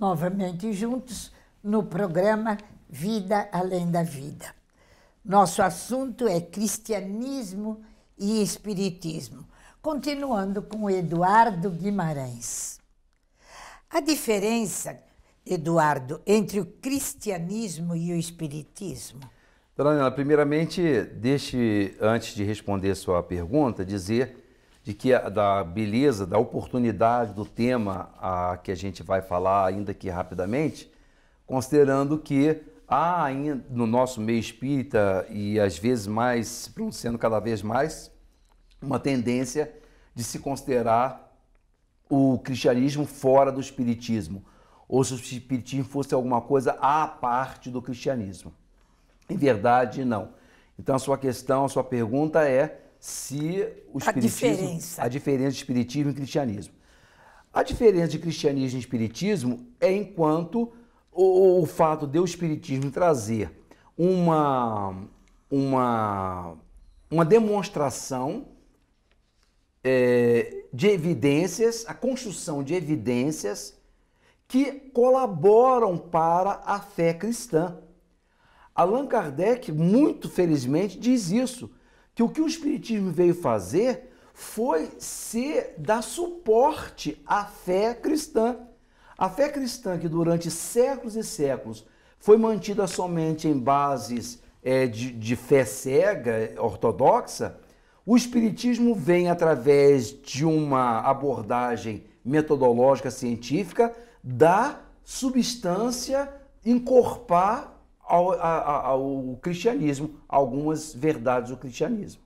novamente juntos no programa Vida Além da Vida. Nosso assunto é cristianismo e espiritismo, continuando com Eduardo Guimarães. A diferença, Eduardo, entre o cristianismo e o espiritismo? Dona Nela, primeiramente, deixe, antes de responder a sua pergunta, dizer de que da beleza, da oportunidade do tema a, que a gente vai falar ainda aqui rapidamente, considerando que há ainda no nosso meio espírita e às vezes mais se pronunciando cada vez mais uma tendência de se considerar o cristianismo fora do espiritismo, ou se o espiritismo fosse alguma coisa à parte do cristianismo. Em verdade, não. Então a sua questão, a sua pergunta é se o a diferença. a diferença de espiritismo e cristianismo. A diferença de cristianismo e espiritismo é enquanto o, o fato de o espiritismo trazer uma uma uma demonstração é, de evidências, a construção de evidências que colaboram para a fé cristã. Allan Kardec, muito felizmente, diz isso que o que o Espiritismo veio fazer foi ser dar suporte à fé cristã. A fé cristã que durante séculos e séculos foi mantida somente em bases é, de, de fé cega, ortodoxa, o Espiritismo vem através de uma abordagem metodológica científica dar substância, encorpar ao, ao, ao cristianismo, algumas verdades do cristianismo.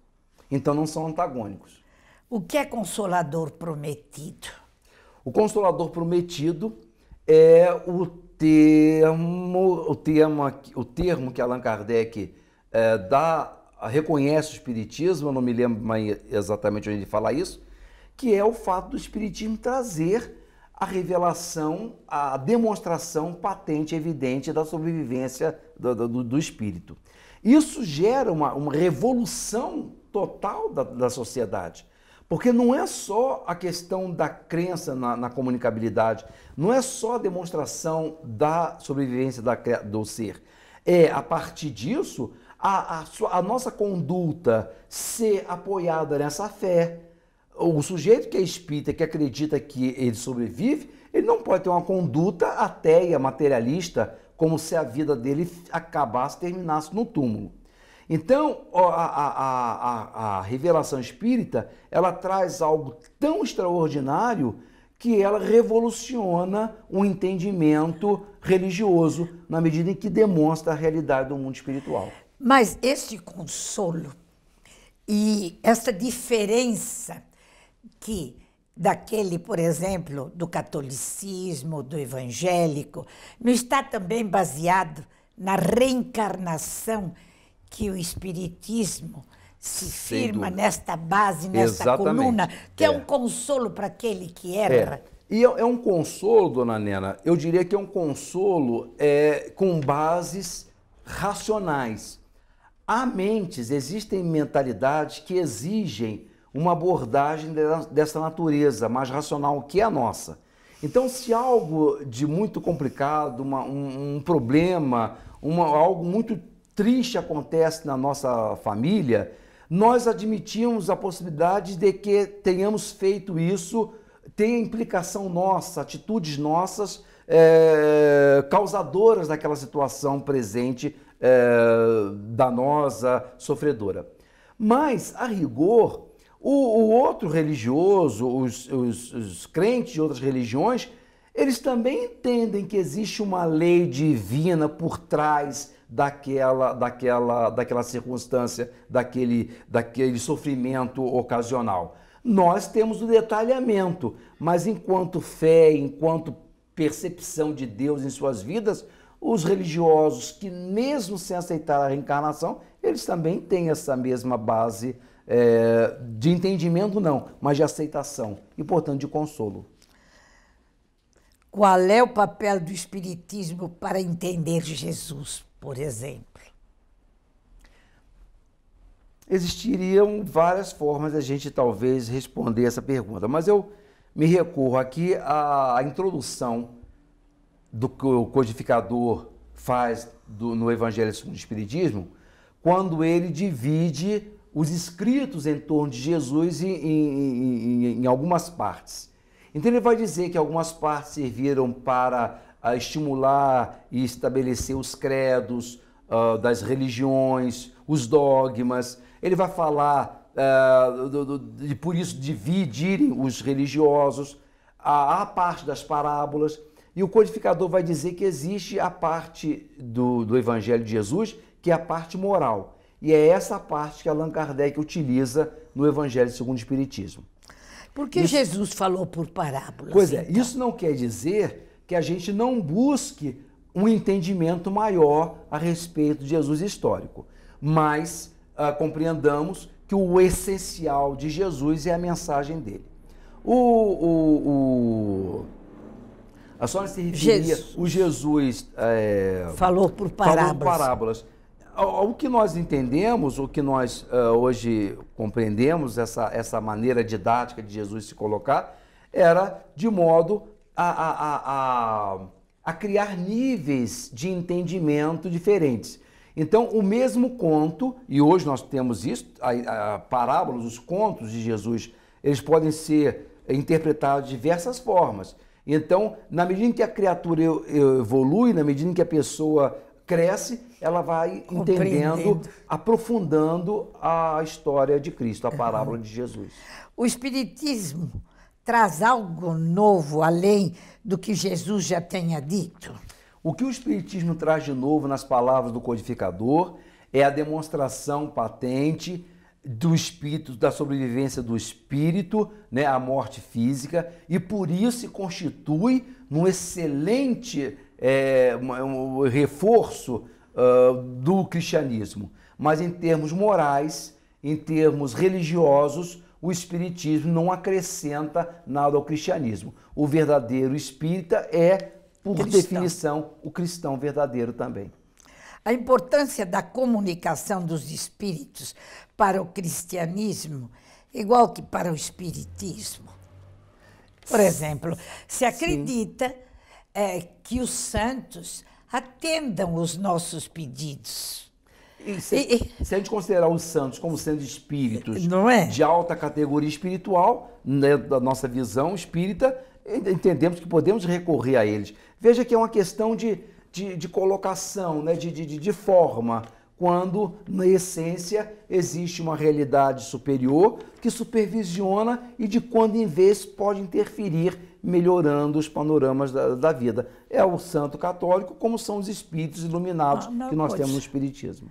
Então não são antagônicos. O que é consolador prometido? O consolador prometido é o termo, o termo, o termo que Allan Kardec é, dá, reconhece o Espiritismo, eu não me lembro mais exatamente onde ele fala isso, que é o fato do Espiritismo trazer a revelação, a demonstração patente, evidente da sobrevivência do, do, do espírito. Isso gera uma, uma revolução total da, da, sociedade. Porque não é só a questão da crença na, na comunicabilidade, não é só a demonstração da sobrevivência da, do ser. É, a partir disso, a, a, a nossa conduta ser apoiada nessa fé, o sujeito que é espírita, que acredita que ele sobrevive, ele não pode ter uma conduta ateia, materialista, como se a vida dele acabasse, terminasse no túmulo. Então, a, a, a, a revelação espírita, ela traz algo tão extraordinário que ela revoluciona o entendimento religioso na medida em que demonstra a realidade do mundo espiritual. Mas este consolo e essa diferença que daquele, por exemplo, do catolicismo, do evangélico, não está também baseado na reencarnação que o espiritismo se firma nesta base, nesta Exatamente. coluna, que é. é. um consolo para aquele que é. erra. É. E é, um consolo, dona Nena, eu diria que é um consolo é, com bases racionais. Há mentes, existem mentalidades que exigem uma abordagem dessa natureza, mais racional que a nossa. Então, se algo de muito complicado, uma, um, um, problema, uma, algo muito triste acontece na nossa família, nós admitimos a possibilidade de que tenhamos feito isso, tenha implicação nossa, atitudes nossas é, causadoras daquela situação presente é, danosa, sofredora. Mas, a rigor, o, o outro religioso, os, os, os crentes de outras religiões, eles também entendem que existe uma lei divina por trás daquela, daquela, daquela circunstância, daquele, daquele sofrimento ocasional. Nós temos o detalhamento, mas enquanto fé, enquanto percepção de Deus em suas vidas, os religiosos que mesmo sem aceitar a reencarnação, eles também têm essa mesma base é, de entendimento não, mas de aceitação e, portanto, de consolo. Qual é o papel do Espiritismo para entender Jesus, por exemplo? Existiriam várias formas a gente talvez responder essa pergunta, mas eu me recorro aqui à introdução do que o codificador faz do, no Evangelho segundo o Espiritismo, quando ele divide os escritos em torno de Jesus em, em, em, em algumas partes. Então ele vai dizer que algumas partes serviram para uh, estimular e estabelecer os credos uh, das religiões, os dogmas. Ele vai falar uh, do, do, de por isso dividirem os religiosos, a, a, parte das parábolas. E o codificador vai dizer que existe a parte do, do Evangelho de Jesus, que é a parte moral. E é essa parte que Allan Kardec utiliza no Evangelho segundo o Espiritismo. Por que isso... Jesus falou por parábolas? Pois é, então? isso não quer dizer que a gente não busque um entendimento maior a respeito de Jesus histórico, mas uh, compreendamos que o essencial de Jesus é a mensagem dele. O, o, o... A senhora se referia, Jesus. o Jesus... É... Falou por parábolas. Falou por parábolas o que nós entendemos, o que nós uh, hoje compreendemos, essa, essa maneira didática de Jesus se colocar, era de modo a, a, a, a, criar níveis de entendimento diferentes. Então, o mesmo conto, e hoje nós temos isso, a, parábolas, os contos de Jesus, eles podem ser interpretados de diversas formas. Então, na medida em que a criatura evolui, na medida em que a pessoa cresce, ela vai entendendo, aprofundando a história de Cristo, a parábola de Jesus. O Espiritismo traz algo novo além do que Jesus já tenha dito? O que o Espiritismo traz de novo nas palavras do codificador é a demonstração patente do espírito, da sobrevivência do espírito, né, a morte física, e por isso se constitui num excelente é, um reforço uh, do cristianismo. Mas em termos morais, em termos religiosos, o espiritismo não acrescenta nada ao cristianismo. O verdadeiro espírita é, por cristão. definição, o cristão verdadeiro também. A importância da comunicação dos espíritos para o cristianismo, é igual que para o espiritismo. Por exemplo, se acredita é, que os santos atendam os nossos pedidos. Se, é e, se, a gente considerar os santos como sendo espíritos é? de alta categoria espiritual, né, da nossa visão espírita, entendemos que podemos recorrer a eles. Veja que é uma questão de, de, de colocação, né, de, de, de forma quando, na essência, existe uma realidade superior que supervisiona e de quando em vez pode interferir, melhorando os panoramas da, da vida. É o santo católico, como são os espíritos iluminados não, ah, não que nós temos no Espiritismo.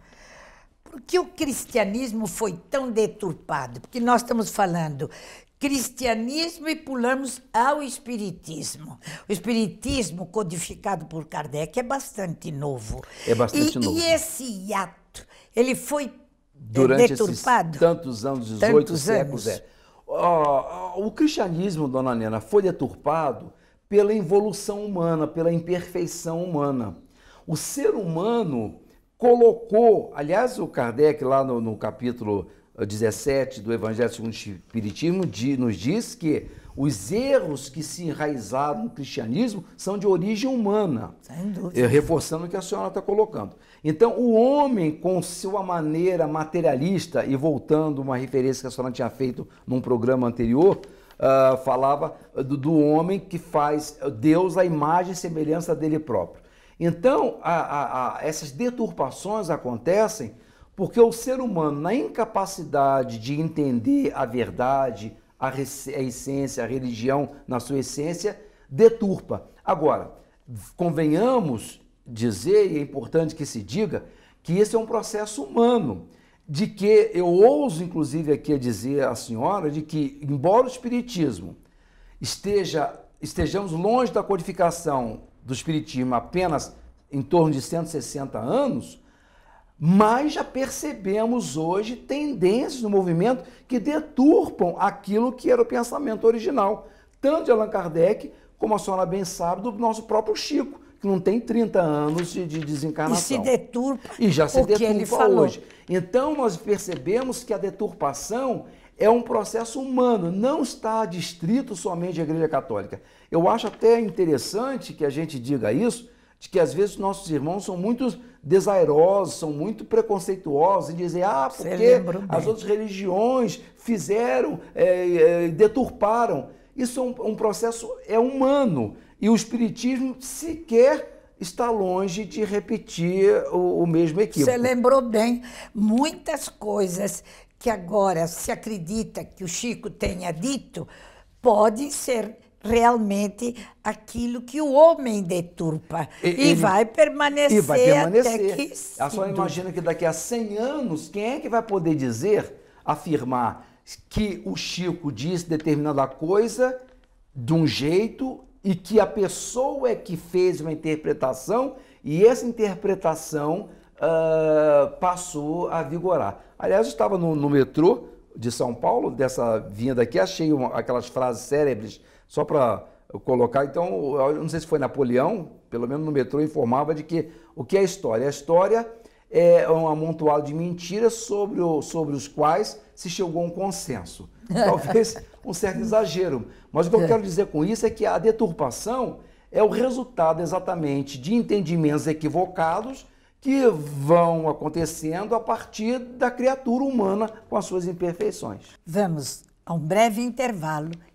Por que o cristianismo foi tão deturpado? Porque nós estamos falando cristianismo e pulamos ao espiritismo. O espiritismo codificado por Kardec é bastante novo. É bastante e, novo. E esse hiato, ele foi eh, Durante deturpado. tantos anos, 18 séculos. Anos. É. O, o cristianismo, dona Nena, foi deturpado pela involução humana, pela imperfeição humana. O ser humano colocou, aliás, o Kardec, lá no, no capítulo 17 do Evangelho segundo o Espiritismo nos diz que os erros que se enraizaram no cristianismo são de origem humana. Sem dúvida. É, reforçando o que a senhora está colocando. Então, o homem, com sua maneira materialista, e voltando uma referência que a senhora tinha feito num programa anterior, uh, falava do, do, homem que faz Deus a imagem e semelhança dele próprio. Então, a, a, a, essas deturpações acontecem porque o ser humano, na incapacidade de entender a verdade, a, essência, a religião na sua essência, deturpa. Agora, convenhamos dizer, e é importante que se diga, que esse é um processo humano, de que eu ouso, inclusive, aqui dizer à senhora, de que, embora o Espiritismo esteja, estejamos longe da codificação do Espiritismo apenas em torno de 160 anos, mas já percebemos hoje tendências no movimento que deturpam aquilo que era o pensamento original, tanto de Allan Kardec, como a senhora bem sabe, do nosso próprio Chico, que não tem 30 anos de, de desencarnação. E se deturpa. E já se deturpa hoje. Então nós percebemos que a deturpação é um processo humano, não está distrito somente à Igreja Católica. Eu acho até interessante que a gente diga isso, de que às vezes nossos irmãos são muitos desairosos, são muito preconceituosos e dizem, ah, porque as outras religiões fizeram, é, é, deturparam. Isso é um, um processo é humano e o espiritismo sequer está longe de repetir o, o mesmo equívoco. Você lembrou bem muitas coisas que agora se acredita que o Chico tenha dito podem ser realmente aquilo que o homem deturpa e, e ele, vai permanecer e vai permanecer. até que... A só imagina que daqui a 100 anos, quem é que vai poder dizer, afirmar que o Chico disse determinada coisa de um jeito e que a pessoa é que fez uma interpretação e essa interpretação uh, passou a vigorar. Aliás, eu estava no, no metrô de São Paulo, dessa vinda aqui, achei uma, aquelas frases célebres só para colocar, então, eu não sei se foi Napoleão, pelo menos no metrô informava de que o que é história? A história é um amontoado de mentiras sobre, o, sobre os quais se chegou a um consenso. Talvez um certo exagero. Mas o que eu quero dizer com isso é que a deturpação é o resultado exatamente de entendimentos equivocados que vão acontecendo a partir da criatura humana com as suas imperfeições. Vamos a um breve intervalo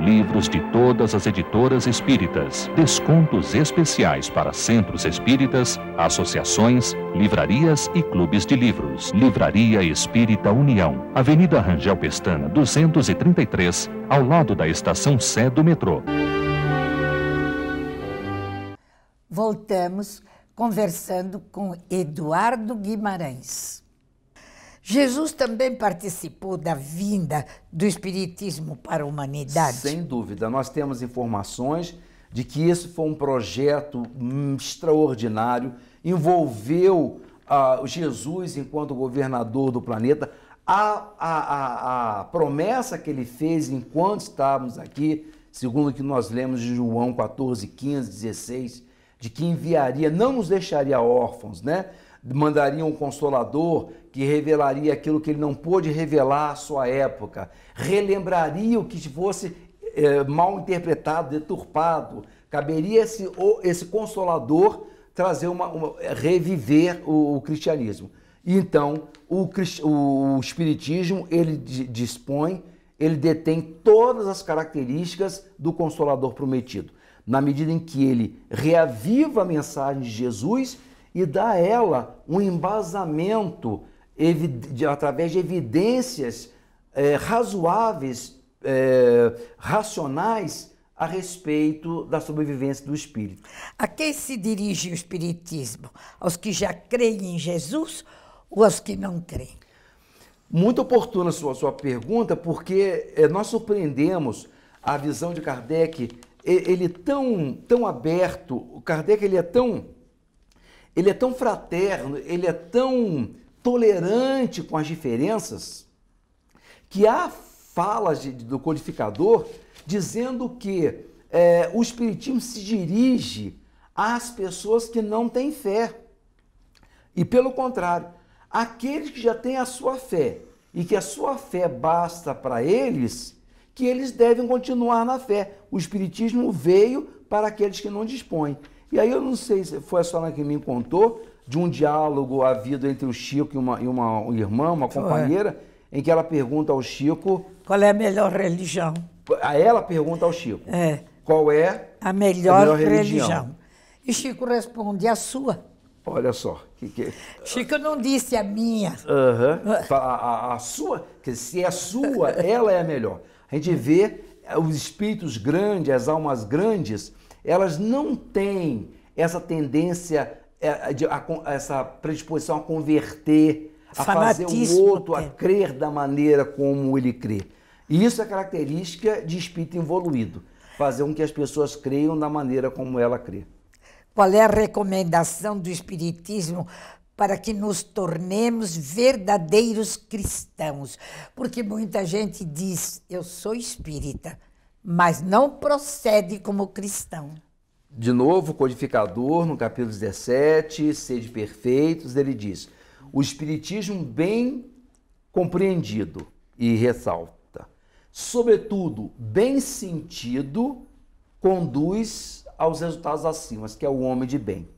livros de todas as editoras espíritas, descontos especiais para centros espíritas, associações, livrarias e clubes de livros. Livraria Espírita União, Avenida Rangel Pestana, 233, ao lado da estação Sé do metrô. Voltamos conversando com Eduardo Guimarães. Jesus também participou da vinda do Espiritismo para a humanidade. Sem dúvida, nós temos informações de que esse foi um projeto hum, extraordinário, envolveu uh, Jesus enquanto governador do planeta, a, a, a, a, promessa que ele fez enquanto estávamos aqui, segundo o que nós lemos de João 14, 15, 16, de que enviaria, não nos deixaria órfãos, né? Mandaria um consolador, que revelaria aquilo que ele não pôde revelar à sua época, relembraria o que fosse é, mal interpretado, deturpado, caberia esse, esse consolador trazer uma, uma reviver o, o, cristianismo. Então, o, o espiritismo ele dispõe, ele detém todas as características do consolador prometido, na medida em que ele reaviva a mensagem de Jesus e dá a ela um embasamento de, através de evidências é, razoáveis, é, racionais, a respeito da sobrevivência do espírito. A quem se dirige o espiritismo? Aos que já creem em Jesus ou aos que não creem? Muito oportuna a sua, sua pergunta, porque é, nós surpreendemos a visão de Kardec, ele tão, tão aberto, o Kardec ele é tão ele é tão fraterno, ele é tão tolerante com as diferenças, que há falas de, do codificador dizendo que é, o Espiritismo se dirige às pessoas que não têm fé. E pelo contrário, aqueles que já têm a sua fé e que a sua fé basta para eles, que eles devem continuar na fé. O Espiritismo veio para aqueles que não dispõem. E aí eu não sei se foi a senhora que me contou, de um diálogo havido entre o Chico e uma, e uma irmã, uma é. companheira, Foi. em que ela pergunta ao Chico. Qual é a melhor religião? A ela pergunta ao Chico. É. Qual é a melhor, a melhor religião? religião? E Chico responde: a sua. Olha só. Que, que... Chico não disse a minha. Uhum. A, a, a sua, se é a sua, ela é a melhor. A gente vê eh, os espíritos grandes, as almas grandes, elas não têm essa tendência é, é, essa predisposição a converter, a fazer o outro, a crer da maneira como ele crê. E isso é característica de espírito evoluído, fazer com que as pessoas creiam da maneira como ela crê. Qual é a recomendação do Espiritismo para que nos tornemos verdadeiros cristãos? Porque muita gente diz: eu sou espírita, mas não procede como cristão de novo, o codificador, no capítulo 17, Sede Perfeitos, ele diz: o Espiritismo bem compreendido, e ressalta, sobretudo bem sentido, conduz aos resultados acima, que é o homem de bem.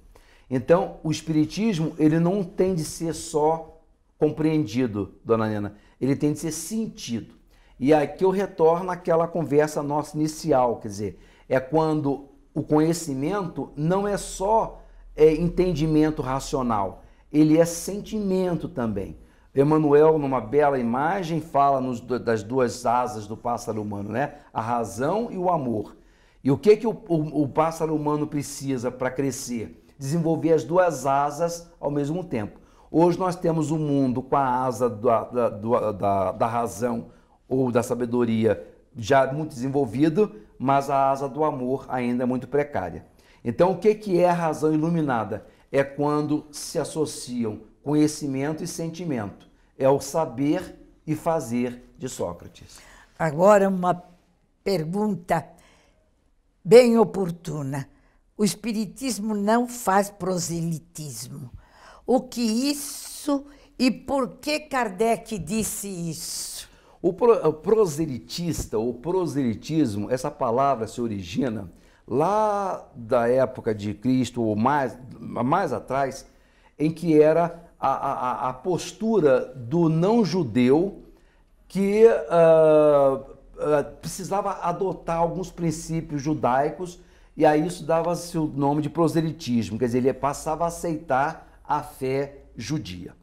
Então, o Espiritismo, ele não tem de ser só compreendido, dona Nena, ele tem de ser sentido. E aqui eu retorno àquela conversa nossa inicial, quer dizer, é quando o conhecimento não é só é, entendimento racional, ele é sentimento também. Emmanuel, numa bela imagem, fala nos, das duas asas do pássaro humano, né? A razão e o amor. E o que, que o, o, o pássaro humano precisa para crescer? Desenvolver as duas asas ao mesmo tempo. Hoje nós temos o um mundo com a asa da, da, da, da razão ou da sabedoria já muito desenvolvido, mas a asa do amor ainda é muito precária. Então, o que, que é a razão iluminada? É quando se associam conhecimento e sentimento. É o saber e fazer de Sócrates. Agora, uma pergunta bem oportuna. O Espiritismo não faz proselitismo. O que isso e por que Kardec disse isso? O proselitista ou proselitismo, essa palavra se origina lá da época de Cristo ou mais, mais atrás, em que era a, a, a postura do não-judeu que uh, uh, precisava adotar alguns princípios judaicos e aí isso dava-se o nome de proselitismo, quer dizer, ele passava a aceitar a fé judia.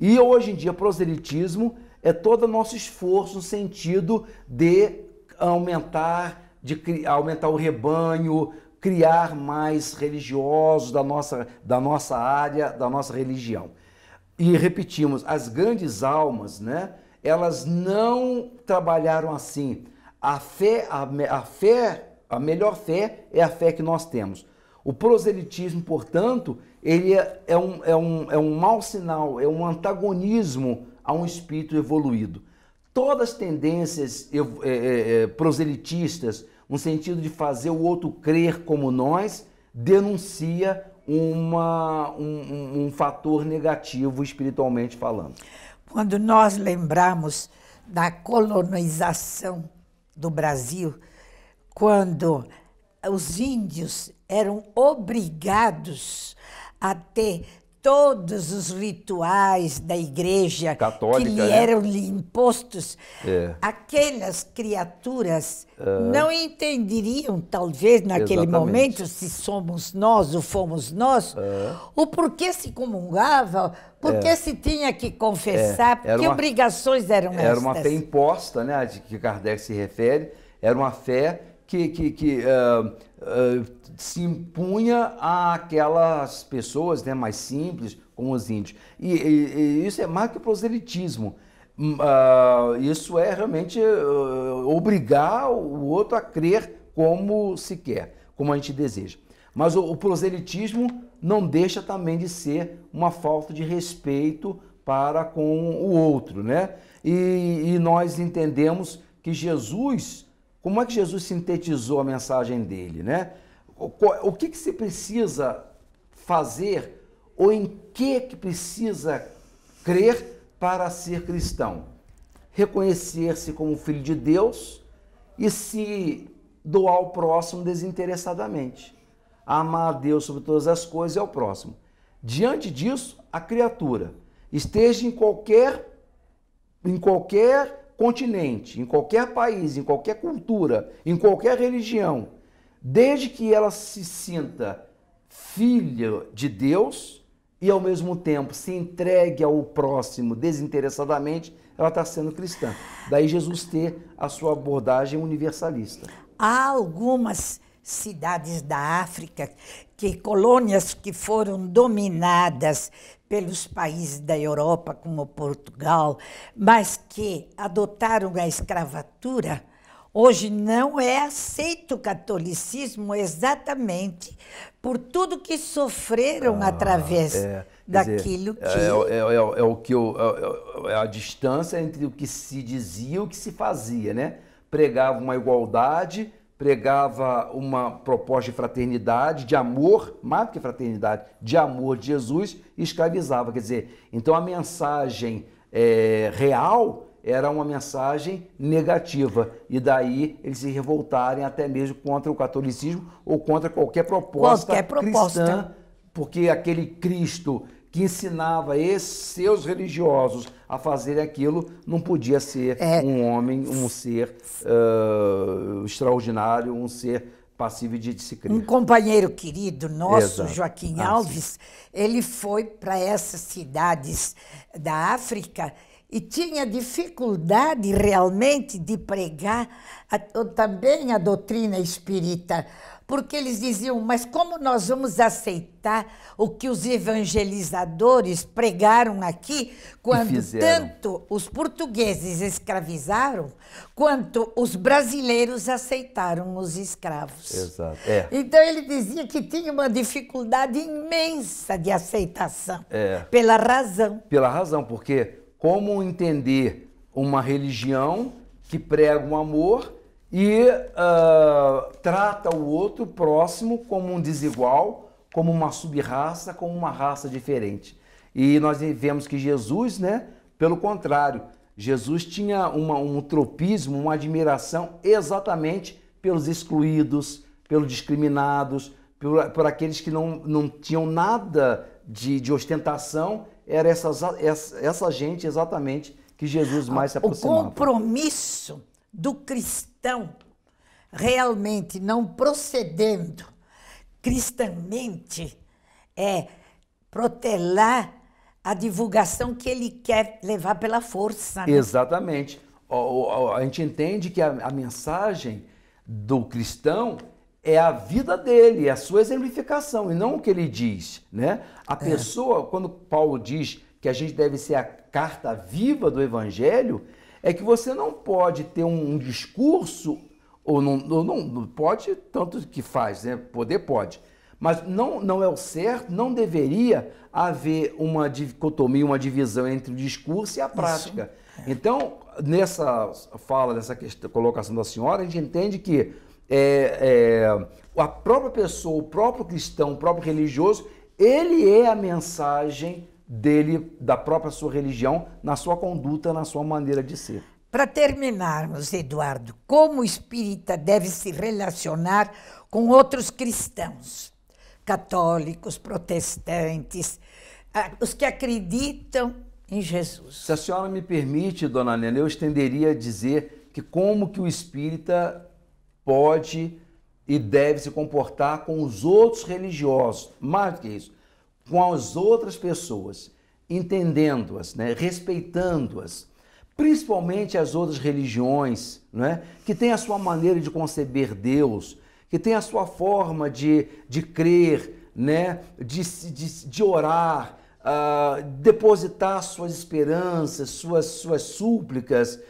E hoje em dia, proselitismo é todo o nosso esforço no sentido de aumentar, de aumentar o rebanho, criar mais religiosos da nossa, da nossa área, da nossa religião. E repetimos, as grandes almas, né, elas não trabalharam assim. A fé, a, a fé, a melhor fé é a fé que nós temos. O proselitismo, portanto, ele é, é um, é, um, é um mau sinal, é um antagonismo a um espírito evoluído. Todas as tendências é, é, proselitistas, no sentido de fazer o outro crer como nós, denuncia uma, um, um fator negativo espiritualmente falando. Quando nós lembramos da colonização do Brasil, quando os índios eram obrigados a ter todos os rituais da igreja Católica, que lhe né? eram lhe impostos, é. aquelas criaturas é. não entenderiam, talvez naquele Exatamente. momento, se somos nós ou fomos nós, ah. o porquê se comungava, porquê é. se tinha que confessar, é. que uma, obrigações eram era estas. Era uma fé imposta, né, a que Kardec se refere, era uma fé que, que, que uh, uh, se impunha àquelas pessoas né, mais simples, como os índios. E, e, e isso é mais que proselitismo. Uh, isso é realmente eh, obrigar o outro a crer como se quer, como a gente deseja. Mas o, o proselitismo não deixa também de ser uma falta de respeito para com o outro, né? E, e nós entendemos que Jesus como é que Jesus sintetizou a mensagem dele, né? O que, que se precisa fazer ou em que, que precisa crer para ser cristão? Reconhecer-se como filho de Deus e se doar ao próximo desinteressadamente. Amar a Deus sobre todas as coisas e ao próximo. Diante disso, a criatura, esteja em qualquer, em qualquer continente, em qualquer país, em qualquer cultura, em qualquer religião, desde que ela se sinta filha de Deus e ao mesmo tempo se entregue ao próximo desinteressadamente, ela está sendo cristã. Daí Jesus ter a sua abordagem universalista. Há algumas cidades da África que colônias que foram dominadas pelos países da Europa, como Portugal, mas que adotaram a escravatura, hoje não é aceito o catolicismo exatamente por tudo que sofreram ah, através é, daquilo dizer, é, que. É, é, é, é, o que eu, é, é a distância entre o que se dizia e o que se fazia, né? Pregava uma igualdade, pregava uma proposta de fraternidade, de amor, mais do que fraternidade, de amor de Jesus e escravizava. Quer dizer, então a mensagem é, real era uma mensagem negativa. E daí eles se revoltarem até mesmo contra o catolicismo ou contra qualquer proposta, qualquer proposta. cristã, porque aquele Cristo que ensinava esses seus religiosos a fazer aquilo não podia ser é. um homem, um ser uh, extraordinário, um ser passível de se crer. Um companheiro querido nosso, Exato. Joaquim ah, Alves, sim. ele foi para essas cidades da África e tinha dificuldade realmente de pregar a, também a doutrina espírita, porque eles diziam: mas como nós vamos aceitar o que os evangelizadores pregaram aqui, quando tanto os portugueses escravizaram, quanto os brasileiros aceitaram os escravos? Exato. É. Então ele dizia que tinha uma dificuldade imensa de aceitação, é. pela razão. Pela razão, porque como entender uma religião que prega um amor e uh, trata o outro próximo como um desigual, como uma subraça, como uma raça diferente. E nós vemos que Jesus, né, pelo contrário, Jesus tinha uma, um tropismo, uma admiração exatamente pelos excluídos, pelos discriminados, por, por aqueles que não, não tinham nada de, de ostentação era essa, essa gente exatamente que Jesus mais se aproximava. O compromisso do cristão realmente não procedendo cristamente é protelar a divulgação que ele quer levar pela força. Né? Exatamente. A gente entende que a, a mensagem do cristão é a vida dele, é a sua exemplificação, e não o que ele diz. Né? A é. pessoa, quando Paulo diz que a gente deve ser a carta viva do Evangelho, é que você não pode ter um, discurso, ou não, ou não, pode, tanto que faz, né? poder pode, mas não, não é o certo, não deveria haver uma dicotomia, uma divisão entre o discurso e a prática. Então, nessa fala, nessa questão, colocação da senhora, a gente entende que é, é, a própria pessoa, o próprio cristão, o próprio religioso, ele é a mensagem dele, da própria sua religião, na sua conduta, na sua maneira de ser. Para terminarmos, Eduardo, como o espírita deve se relacionar com outros cristãos, católicos, protestantes, ah, os que acreditam em Jesus? Se a senhora me permite, dona Helena, eu estenderia a dizer que como que o espírita pode e deve se comportar com os outros religiosos, mais do que isso, com as outras pessoas, entendendo-as, né? respeitando-as, principalmente as outras religiões, né? que têm a sua maneira de conceber Deus, que têm a sua forma de, de crer, né? de, de, de orar, uh, depositar suas esperanças, suas, suas súplicas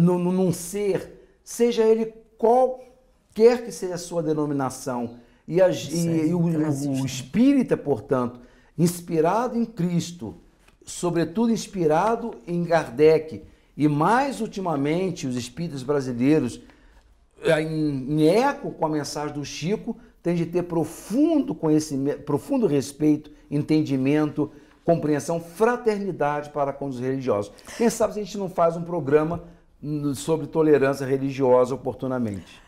no, no, num ser, seja ele qual quer que seja a sua denominação, e, a, e, e o, o né? espírita, portanto, inspirado em Cristo, sobretudo inspirado em Kardec, e mais ultimamente os espíritos brasileiros, eh, em, em eco com a mensagem do Chico, tem de ter profundo conhecimento, profundo respeito, entendimento, compreensão, fraternidade para com os religiosos. Quem sabe se a gente não faz um programa sobre tolerância religiosa oportunamente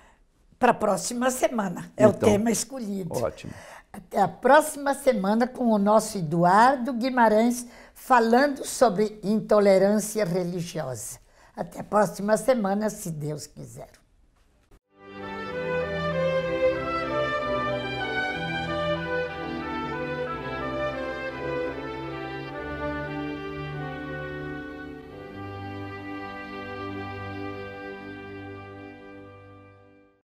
para a próxima semana. É então, o tema escolhido. Ótimo. Até a próxima semana com o nosso Eduardo Guimarães falando sobre intolerância religiosa. Até a próxima semana, se Deus quiser.